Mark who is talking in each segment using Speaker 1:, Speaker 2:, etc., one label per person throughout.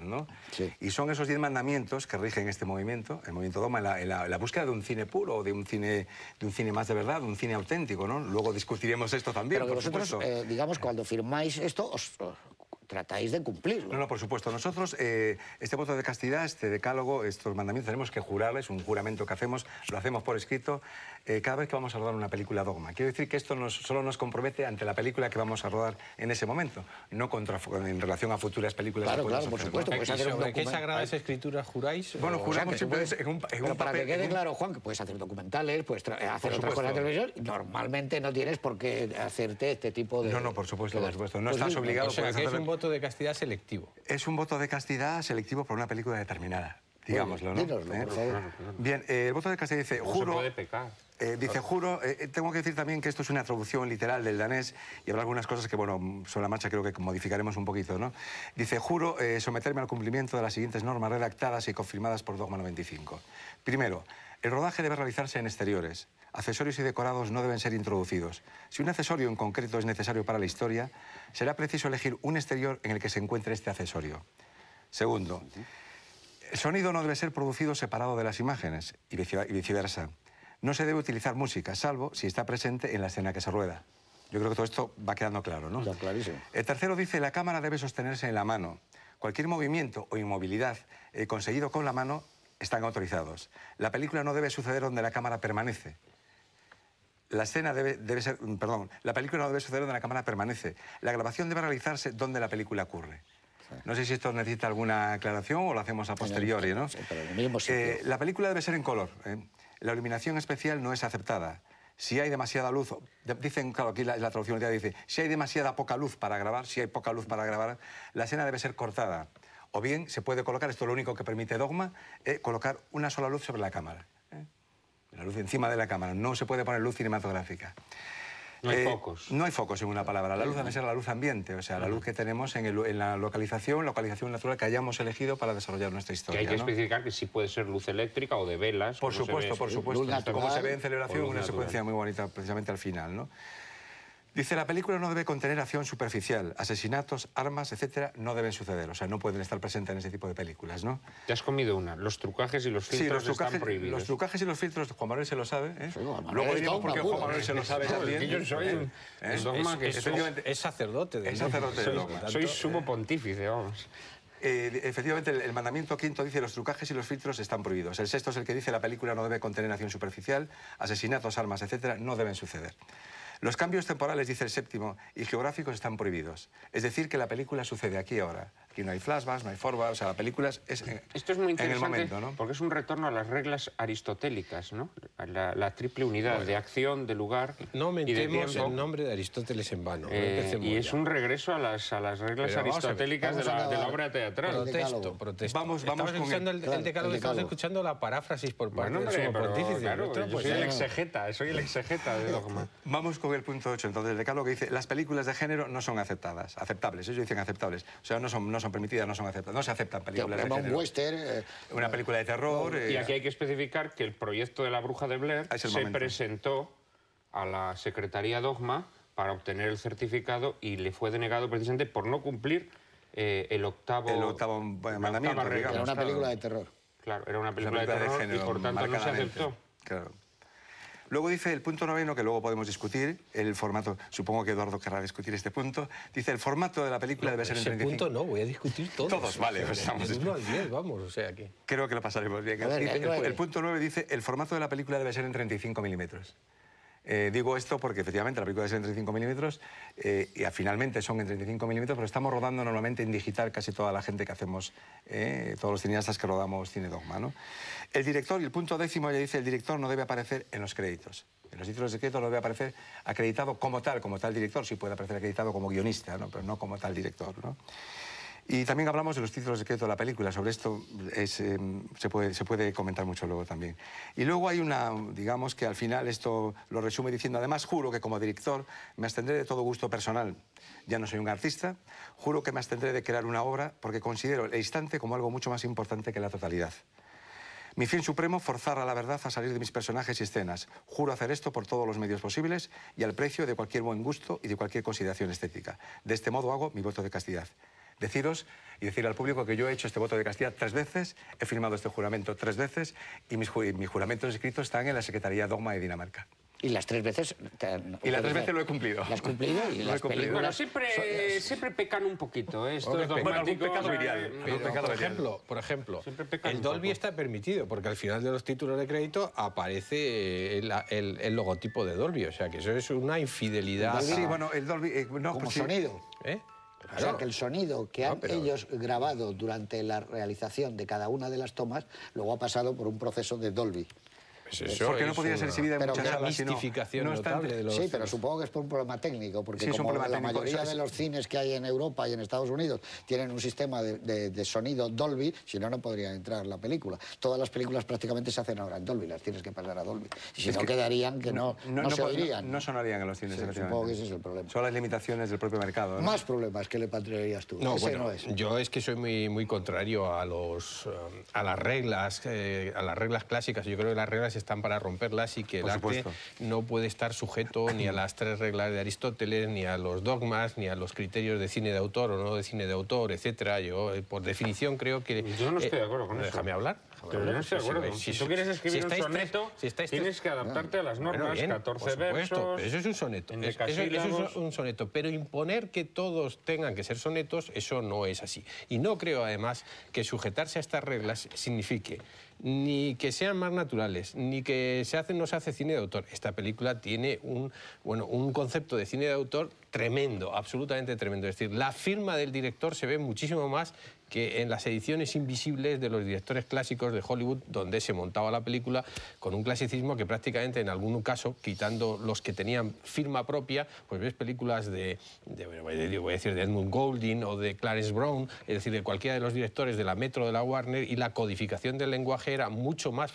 Speaker 1: ¿no? Y son esos diez mandamientos que rigen este movimiento, el movimiento Doma, en la, búsqueda de un cine puro, de un cine, de un cine más de verdad, de un cine auténtico, ¿no? Luego discutiremos esto también, Pero por vosotros, eh,
Speaker 2: digamos, cuando firmáis esto, os,
Speaker 1: tratáis de cumplirlo. No, no, por supuesto. Nosotros, eh, este voto de castidad, este decálogo, estos mandamientos, tenemos que jurarles, un juramento que hacemos, lo hacemos por escrito, eh, cada vez que vamos a rodar una película dogma. Quiero decir que esto nos, solo nos compromete ante la película que vamos a rodar en ese momento, no contra, en relación a futuras películas. Claro, claro, por
Speaker 3: supuesto. ¿no? Hacer un ¿Qué sagradas escrituras juráis? Bueno, juramos en un, para que quede claro,
Speaker 2: Juan, que puedes hacer documentales, puedes eh, hacer otras cosas de televisión, normalmente no tienes por qué hacerte este tipo de... No, no, por supuesto, por supuesto. No estás pues obligado a
Speaker 1: voto de castidad selectivo. Es un voto de castidad selectivo por una película determinada digámoslo, ¿no? Bien, eh, el voto de castidad dice, juro... Eh, dice, juro, eh, eh, tengo que decir también que esto es una traducción literal del danés y habrá algunas cosas que, bueno, sobre la marcha creo que modificaremos un poquito, ¿no? Dice, juro someterme al cumplimiento de las siguientes normas redactadas y confirmadas por Dogma 95. Primero, el rodaje debe realizarse en exteriores. Accesorios y decorados no deben ser introducidos. Si un accesorio en concreto es necesario para la historia, será preciso elegir un exterior en el que se encuentre este accesorio. Segundo, el sonido no debe ser producido separado de las imágenes y viceversa. No se debe utilizar música, salvo si está presente en la escena que se rueda. Yo creo que todo esto va quedando claro, ¿no? Está clarísimo. El tercero dice, la cámara debe sostenerse en la mano. Cualquier movimiento o inmovilidad eh, conseguido con la mano están autorizados. La película no debe suceder donde la cámara permanece. La escena debe, ser, mm, perdón, la película no debe suceder donde la cámara permanece. La grabación debe realizarse donde la película ocurre. No sé si esto necesita alguna aclaración o lo hacemos a posteriori, ¿no? Eh, la película debe ser en color. ¿eh? la iluminación especial no es aceptada. Si hay demasiada luz, dicen, claro, aquí la, traducción dice, si hay demasiada poca luz para grabar, si hay poca luz para grabar, la escena debe ser cortada. O bien se puede colocar, esto es lo único que permite Dogma, es eh, colocar una sola luz sobre la cámara. Eh, la luz encima de la cámara, no se puede poner luz cinematográfica.
Speaker 2: No hay eh, focos.
Speaker 1: No hay focos, en una palabra. La luz debe ser la luz ambiente, o sea, la luz que tenemos en, la localización, localización natural que hayamos elegido para desarrollar nuestra historia. Que hay que
Speaker 2: especificar que sí puede ser luz eléctrica o de velas. Por supuesto, por supuesto. como se ve en celebración, una secuencia
Speaker 1: muy bonita precisamente al final, Dice, la película no debe contener acción superficial, asesinatos, armas, etcétera, no deben suceder, o sea, no pueden estar
Speaker 2: presentes en ese tipo de películas, ¿no? Te has comido una, los trucajes y los filtros los están prohibidos. los trucajes
Speaker 1: y los filtros, Juan Manuel se lo sabe, ¿eh? Luego diremos por qué Juan Manuel se lo sabe también. yo soy ¿eh? dogma que es,
Speaker 3: sacerdote. De es sacerdote Soy, sumo
Speaker 1: eh. pontífice, vamos. Eh, efectivamente, el, el, mandamiento quinto dice los trucajes y los filtros están prohibidos. El sexto es el que dice la película no debe contener acción superficial, asesinatos, armas, etcétera, no deben suceder. Los cambios temporales, dice el séptimo, y geográficos están prohibidos. Es decir, que la película sucede aquí y ahora. Aquí no hay flashbacks, no hay
Speaker 2: forwards, o sea, la película es, Esto es muy interesante el momento, ¿no? porque es un retorno a las reglas aristotélicas, ¿no? La, triple unidad de acción, de lugar No mentemos y de el nombre de Aristóteles en vano. Eh, y es un regreso a las, a las reglas aristotélicas de, la, obra teatral. Protesto, protesto. Vamos, vamos estamos escuchando el, decálogo, estamos
Speaker 3: escuchando la paráfrasis por parte bueno, hombre, del pontífice. yo pues soy el
Speaker 1: exegeta,
Speaker 2: soy el exegeta de dogma.
Speaker 1: Vamos con el punto 8, entonces, el decálogo que dice las películas de género no son aceptadas, aceptables, ellos dicen aceptables, o sea, no son son permitidas, no son aceptadas, no se aceptan películas de un
Speaker 2: western, eh. una película de terror. y eh, aquí hay que especificar que el proyecto de la bruja de Blair ah, se presentó a la Secretaría Dogma para obtener el certificado y le fue denegado precisamente por no cumplir eh, el octavo... mandamiento, Era una película de terror. Claro, era una película, de terror y por tanto no se aceptó.
Speaker 1: Claro. Luego dice el punto noveno, que luego podemos discutir, el formato, supongo que Eduardo querrá discutir este punto, dice el formato de la película debe ser en 35... punto no, voy a discutir todos. Todos, vale, pues estamos... No 1 al vamos, o sea que... Creo que lo pasaremos bien. Ver, el, punto 9 dice el formato de la película debe ser en 35 milímetros. Eh, digo esto porque efectivamente la película es en 35 milímetros eh, y finalmente son en 35 milímetros, pero estamos rodando normalmente en digital casi toda la gente que hacemos, eh, todos los cineastas que rodamos Cine Dogma. ¿no? El director, y el punto décimo ya dice, el director no debe aparecer en los créditos. En los títulos de crédito no debe aparecer acreditado como tal, como tal director, sí puede aparecer acreditado como guionista, ¿no? pero no como tal director. Y también hablamos de los títulos de crédito de la película, sobre esto em, se, puede, se puede comentar mucho luego también. Y luego hay una, digamos que al final esto lo resume diciendo, además juro que como director me abstendré de todo gusto personal, ya no soy un artista, juro que me abstendré de crear una obra porque considero el instante como algo mucho más importante que la totalidad. Mi fin supremo, forzar a la verdad a salir de mis personajes y escenas. Juro hacer esto por todos los medios posibles y al precio de cualquier buen gusto y de cualquier consideración estética. De este modo hago mi voto de castidad deciros y decir al público que yo he hecho este voto de Castilla tres veces, he firmado este juramento tres veces y mis, juramentos escritos están en la Secretaría Dogma de Dinamarca. Y las tres veces... y las tres veces lo he cumplido. ¿Las cumplido? Bueno, siempre,
Speaker 2: pecan un poquito. ¿eh? pecado por, ejemplo, por ejemplo,
Speaker 3: el Dolby está permitido, porque al final de los títulos de crédito aparece eh, el, logotipo de Dolby. O sea, que eso es una infidelidad. Sí, bueno,
Speaker 2: el Dolby... Eh, Como pues sonido. ¿Eh? O sea que el sonido que han ellos grabado durante la realización de cada una de las tomas luego ha pasado por un proceso de Dolby. Pues eh, porque no podía ser exhibida en muchas salas. no, Sí, pero supongo que es por un problema técnico, porque la mayoría de los cines que hay en Europa y en Estados Unidos tienen un sistema de, sonido Dolby, si no, no podría entrar la película. Todas las películas prácticamente se hacen ahora en Dolby, las tienes que pasar a Dolby. Si no, quedarían que no, no, se
Speaker 1: No, sonarían en los cines, Supongo que ese es el problema. Son las limitaciones del propio mercado. Más
Speaker 2: problemas que le patrullarías tú.
Speaker 1: Yo es que soy muy, muy
Speaker 3: contrario a, los, eh, a las reglas, eh, a las reglas clásicas. Yo creo que las reglas están para romperlas y que el arte no puede estar sujeto ni a las tres reglas de Aristóteles, ni a los dogmas, ni a los criterios de cine de autor o no de cine de autor, etcétera. Yo, eh, por definición, creo que... Yo no estoy de eh, acuerdo con eso. Déjame hablar. yo no estoy de acuerdo. Si, tú quieres escribir un soneto, tienes que adaptarte a las normas, 14 por supuesto, versos... eso es un soneto. eso es un soneto. Pero imponer que todos tengan que ser sonetos, eso no es así. Y no creo, además, que sujetarse a estas reglas signifique ni que sean más naturales, ni que se hace, no se hace cine de autor. Esta película tiene un, bueno, un concepto de cine de autor tremendo, absolutamente tremendo. Es decir, la firma del director se ve muchísimo más que en las ediciones invisibles de los directores clásicos de Hollywood, donde se montaba la película, con un clasicismo que prácticamente en algún caso, quitando los que tenían firma propia, pues ves películas de, decir, de Edmund Golding o de Clarence Brown, es decir, de cualquiera de los directores de la Metro, de la Warner, y la codificación del lenguaje era mucho más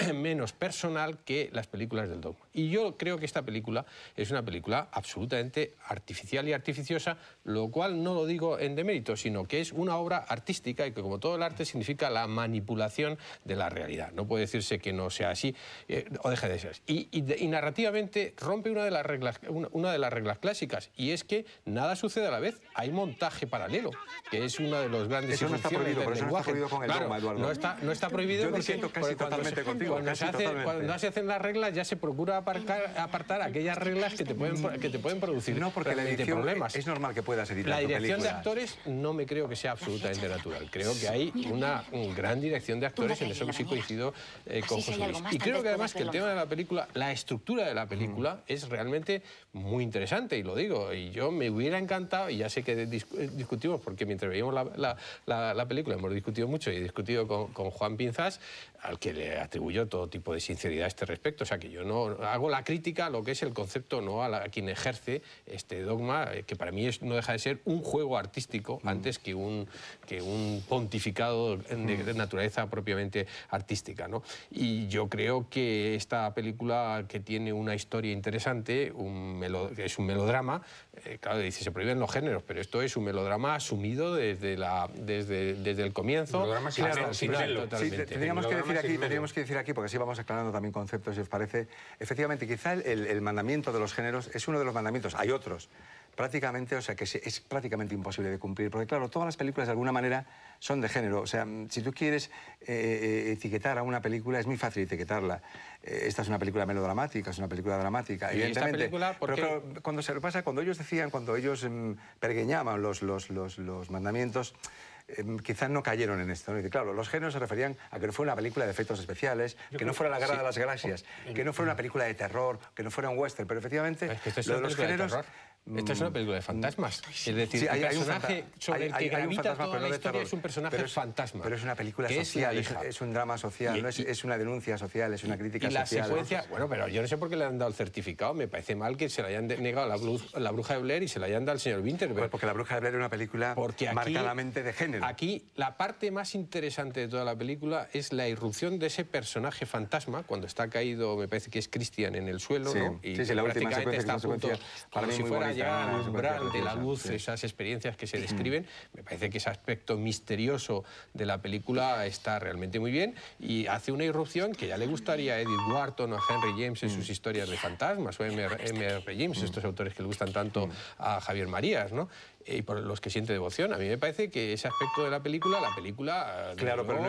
Speaker 3: menos personal que las películas del Dogma. Y yo creo que esta película es una película absolutamente artificial y artificiosa, lo cual no lo digo en demérito, sino que es una obra artística y que como todo el arte significa la manipulación de la realidad. No puede decirse que no sea así eh, o deje de ser. Y, y, narrativamente rompe una de, las reglas, una, de las reglas clásicas y es que nada sucede a la vez, hay montaje paralelo, que es uno de los grandes... Eso no está prohibido, del eso no está prohibido con el dogma, Eduardo. No está, no está prohibido. Yo siento casi totalmente contigo cuando, se hacen las reglas ya se procura apartar aquellas reglas que te pueden, que te pueden producir no, porque la problemas.
Speaker 1: Es normal que puedas editar La dirección de
Speaker 3: actores no me creo que sea absolutamente natural. Creo que hay una gran dirección de actores, en eso que sí coincido eh, con José Luis. Y creo que además que el tema de la película, la estructura de la película es realmente muy interesante, y lo digo. Y yo me hubiera encantado, y ya sé que eh, discutimos, porque mientras veíamos la, película hemos discutido mucho y discutido con, con Juan Pinzas, al que le atribuyo todo tipo de sinceridad a este respecto. O sea, que yo no hago la crítica a lo que es el concepto, no a, quien ejerce este dogma, eh, que para mí no deja de ser un juego artístico mm. antes que un, que un pontificado mm. de, naturaleza propiamente artística. Y yo creo que esta película que tiene una historia interesante, un es un melodrama, eh, claro, dice, se prohíben los géneros, pero esto es un melodrama asumido desde, la, desde, desde el
Speaker 1: comienzo. Melodrama sí, tendríamos, que decir aquí, que decir aquí, porque así vamos aclarando también conceptos, si os parece. Efectivamente, quizá el mandamiento de los géneros es uno de los mandamientos, hay otros, prácticamente, o sea, que es prácticamente imposible de cumplir, porque claro, todas las películas de alguna manera son de género, o sea, si tú quieres eh, eh, etiquetar a una película es muy fácil etiquetarla. Eh, esta es una película melodramática, es una película dramática, ¿Y película, ¿por Pero cuando se lo pasa, cuando ellos decían, cuando ellos em, pergueñaban los, los, mandamientos, em, quizás no cayeron en esto. claro, los géneros se referían a que no fue una película de efectos especiales, que no fuera la guerra de las galaxias, oh, que no fuera una película de terror, que no fuera un western. Pero efectivamente, lo de los géneros esta es una
Speaker 3: película de fantasmas.
Speaker 1: Mm. Es decir, hay, el personaje sobre el que la historia es un personaje fantasma. Pero es una película social, es, un drama social, es, una denuncia social, es una crítica y la Secuencia,
Speaker 3: bueno, pero yo no sé por qué le han dado el certificado. Me parece mal que se la hayan negado a la bruja de Blair y se la hayan dado al señor winter pues porque la bruja de Blair es una película marcadamente de género. Aquí la parte más interesante de toda la película es la irrupción de ese personaje fantasma cuando está caído, me parece que es Christian en el suelo, ¿no? Y sí, la última secuencia, está para mí si fuera ya, de ah, la luz esas experiencias que se describen. Me parece que ese aspecto misterioso de la película está realmente muy bien y hace una irrupción que ya le gustaría a Edith Wharton o a Henry James en sus mm. historias de fantasmas o M.R. Este. James, mm. estos autores que le gustan tanto mm. a Javier Marías, ¿no? Eh, y por los que siente devoción. A mí me parece que ese aspecto de la película, la película... Ah, claro, pero no